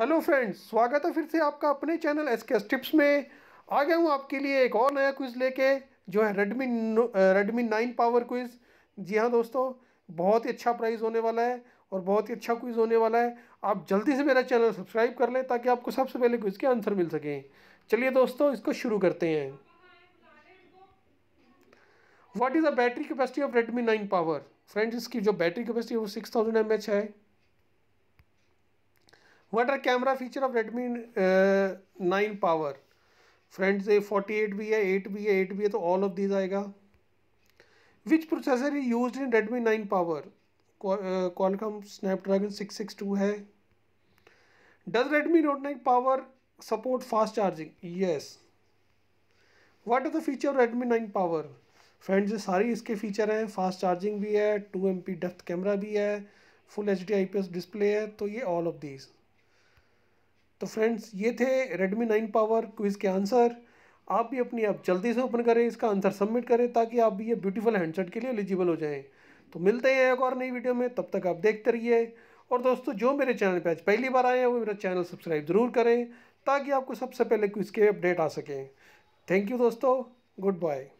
hello friends स्वागत है फिर से आपका अपने चैनल एस के टिप्स में आ गया हूँ आपके लिए एक और नया क्विज़ लेके जो है Redmi Redmi nine power quiz जी हाँ दोस्तों बहुत ही अच्छा प्राइज़ होने वाला है और बहुत ही अच्छा क्विज़ होने वाला है आप जल्दी से मेरा चैनल सब्सक्राइब कर लें ताकि आपको सबसे पहले क्विज़ के आंसर मिल सकें चलिए दोस्तों इसको शुरू करते हैं what is the battery capacity of Redmi nine power friends इसकी जो बैटरी कैपेसिटी है वो सिक्स थाउजेंड एम एच है what are camera feature of Redmi nine power friend friends ये एट भी है एट भी है एट भी है तो ऑल ऑफ दीज आएगा which processor is use in Redmi nine power Qualcomm Snapdragon six six two है does Redmi note nine power support fast charging yes what are the feature Redmi nine power friends सारे सारी इसके feature हैं fast charging भी है two M P depth camera भी है full H D I P S display है तो ये ऑल ऑफ दीज तो फ्रेंड्स ये थे रेडमी नाइन पावर क्विज़ के आंसर आप भी अपनी ऐप जल्दी से ओपन करें इसका आंसर सबमिट करें ताकि आप भी ये ब्यूटीफुल हैंडसेट के लिए एलिजिबल हो जाएं तो मिलते हैं एक और नई वीडियो में तब तक आप देखते रहिए और दोस्तों जो मेरे चैनल पर आज पहली बार आए हैं वो मेरा चैनल सब्सक्राइब ज़रूर करें ताकि आपको सबसे पहले क्विज़ के अपडेट आ सकें थैंक यू दोस्तों गुड बाय